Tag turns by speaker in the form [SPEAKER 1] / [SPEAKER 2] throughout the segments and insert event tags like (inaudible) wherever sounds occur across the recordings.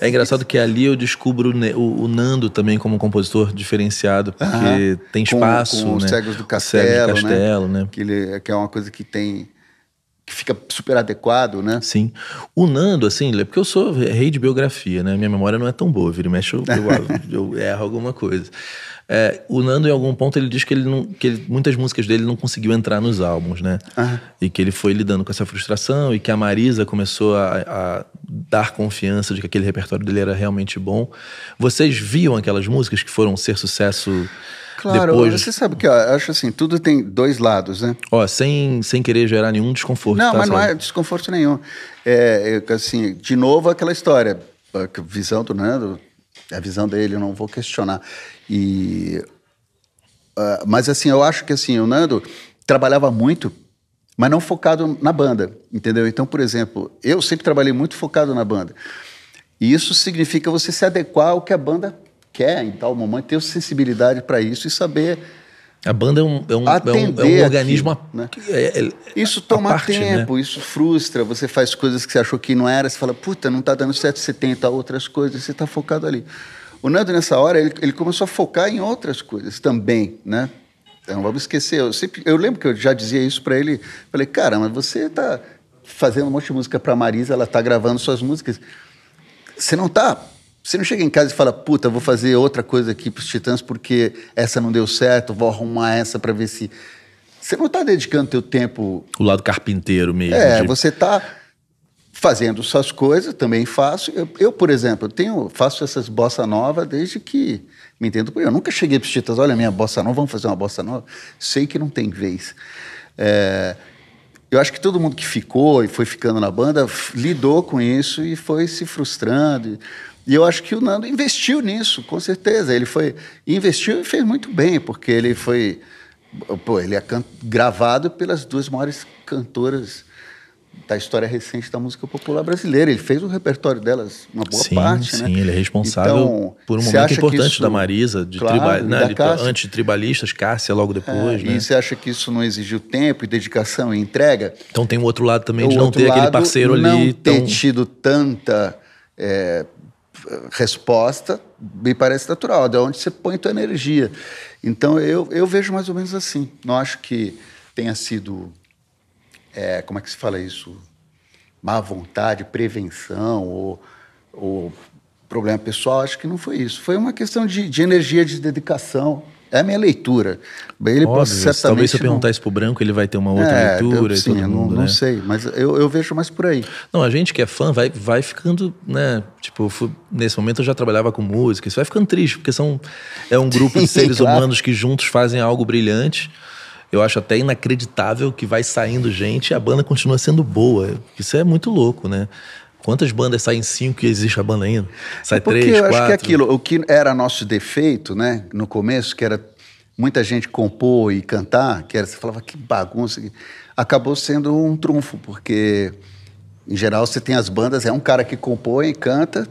[SPEAKER 1] É engraçado que ali eu descubro o, Nando também como compositor diferenciado, porque tem espaço, com, com né? Os Cegos do Castelo, Cegos do Castelo
[SPEAKER 2] né? né? Que, ele, que é uma coisa que tem
[SPEAKER 1] que fica super adequado, né? Sim. O Nando, assim, é porque eu sou rei de biografia, né? Minha memória não é tão boa, vira e mexe, eu, (laughs) eu, eu erro alguma coisa. É, o Nando, em algum ponto, ele diz que, ele não, que ele, muitas músicas dele não conseguiu entrar nos álbuns, né? Ah. E que ele foi lidando com essa frustração e que a Marisa começou a, a, dar confiança de que aquele repertório dele era realmente bom. Vocês viam aquelas músicas que foram ser sucesso Claro, depois... você
[SPEAKER 2] sabe que eu acho assim, tudo tem dois lados, né? Ó, sem, sem querer gerar nenhum desconforto. Não, tá, mas sabe? não é desconforto nenhum. É, assim, de novo aquela história, a visão do Nando, a visão dele, eu não vou questionar. E... Uh, mas assim, eu acho que assim, o Nando trabalhava muito mas não focado na banda, entendeu? Então, por exemplo, eu sempre trabalhei muito focado na banda. E isso significa você se adequar ao que a banda quer em tal momento, ter sensibilidade para isso e saber. A banda é um, é um, é um, é um organismo. Aqui, né? é, é isso toma parte, né? tempo, né? isso frustra. Você faz coisas que você achou que não era, você fala, puta, não está dando certo, você tenta outras coisas, você está focado ali. O Nando, nessa hora, ele, ele começou a focar em outras coisas também, né? Eu não vamos esquecer. Eu, sempre, eu lembro que eu já dizia isso para ele. Falei, cara, mas você está fazendo um monte de música para Marisa, ela está gravando suas músicas. Você não está você não chega em casa e fala, puta, vou fazer outra coisa aqui para os Titãs porque essa não deu certo, vou arrumar essa para ver se. Você não está dedicando teu tempo. O lado carpinteiro mesmo. É, de... você está fazendo suas coisas, também faço. Eu, eu, por exemplo, tenho, faço essas bossa nova desde que me entendo por eu. Nunca cheguei para os Titãs, olha minha bossa nova, vamos fazer uma bossa nova. Sei que não tem vez. É, eu acho que todo mundo que ficou e foi ficando na banda lidou com isso e foi se frustrando. E eu acho que o Nando investiu nisso, com certeza. Ele foi investiu e fez muito bem, porque ele foi pô, ele é gravado pelas duas maiores cantoras da história recente da música popular brasileira. Ele fez o repertório delas, uma boa sim, parte, sim, né? Sim, ele é responsável então, por um momento importante isso, da Marisa, de claro, triba, né, de, antitribalistas, Cássia logo é, depois. É, né? E você acha que isso não exigiu tempo e dedicação e entrega? Então tem um outro lado também o de não ter aquele parceiro não ali. Não ter tão... tido tanta é, resposta, me parece natural, de onde você põe tua energia. Então eu, eu vejo mais ou menos assim. Não acho que tenha sido é, como é que se fala isso? Má vontade, prevenção ou, ou problema pessoal, acho que não foi isso. Foi uma questão de, de energia, de dedicação. É a minha leitura. Ele Óbvio, talvez se eu perguntar
[SPEAKER 1] não... isso pro Branco, ele vai ter uma outra é, leitura. Eu, sim, mundo, não, né? não,
[SPEAKER 2] sei, mas eu, eu, vejo mais por aí.
[SPEAKER 1] Não, a gente que é fã vai, vai ficando, né? Tipo, nesse momento eu já trabalhava com música, isso vai ficando triste, porque são, é um grupo de (laughs) seres claro. humanos que juntos fazem algo brilhante eu acho até inacreditável que vai saindo gente e a banda continua sendo boa. Isso é muito louco, né? Quantas bandas saem cinco e existe a banda ainda?
[SPEAKER 2] Sai é três, eu quatro. Acho que é aquilo, o que era nosso defeito, né? No começo, que era muita gente compor e cantar, que era, você falava que bagunça. Acabou sendo um trunfo, porque em geral você tem as bandas, é um cara que compõe, e canta,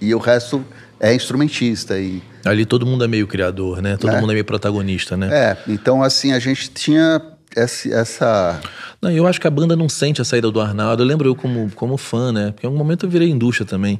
[SPEAKER 2] e o resto é instrumentista e ali todo mundo é meio criador, né? Todo é. mundo é meio protagonista, né? É, então assim a gente tinha essa.
[SPEAKER 1] Não, eu acho que a banda não sente a saída do Arnaldo. Eu lembro eu como, como fã, né? Porque em algum momento eu virei indústria também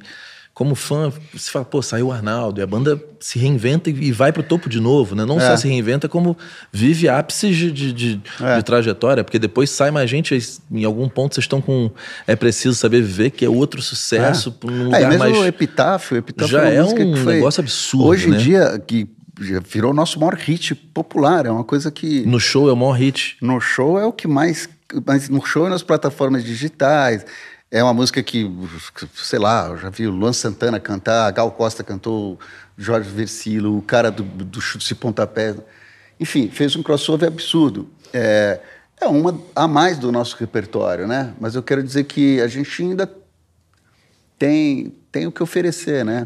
[SPEAKER 1] como fã, você fala, pô, saiu o Arnaldo, e a banda se reinventa e vai pro topo de novo, né? Não é. só se reinventa, como vive ápices de, de, de, é. de, trajetória, porque depois sai mais gente, em algum ponto vocês estão com É Preciso Saber Viver, que é outro sucesso, é. um é, lugar é, mesmo mais... o
[SPEAKER 2] Epitáfio, o Epitáfio já é, é um foi... negócio absurdo, Hoje né? em dia, que já virou o nosso maior hit popular, é uma coisa que... No show é o maior hit. No show é o que mais... Mas no show e nas plataformas digitais é uma música que, sei lá, eu já vi o Luan Santana cantar, Gal Costa cantou, Jorge Versilo, o cara do, do Chutes e Pontapé. Enfim, fez um crossover absurdo. É, é uma a mais do nosso repertório, né? Mas eu quero dizer que a gente ainda tem, tem o que oferecer, né?